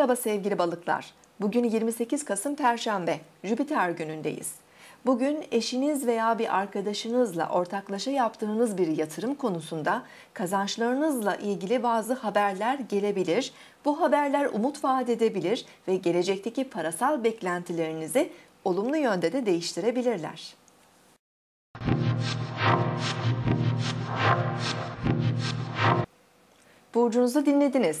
Merhaba sevgili balıklar. Bugün 28 Kasım Perşembe, Jüpiter günündeyiz. Bugün eşiniz veya bir arkadaşınızla ortaklaşa yaptığınız bir yatırım konusunda kazançlarınızla ilgili bazı haberler gelebilir. Bu haberler umut vaat edebilir ve gelecekteki parasal beklentilerinizi olumlu yönde de değiştirebilirler. Burcunuzu dinlediniz.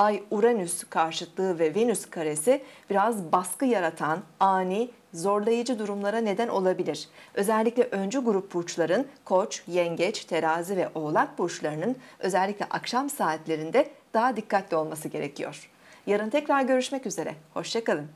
Ay-Uranüs karşıtlığı ve Venüs karesi biraz baskı yaratan, ani, zorlayıcı durumlara neden olabilir. Özellikle öncü grup burçların Koç, Yengeç, Terazi ve Oğlak burçlarının özellikle akşam saatlerinde daha dikkatli olması gerekiyor. Yarın tekrar görüşmek üzere. Hoşçakalın.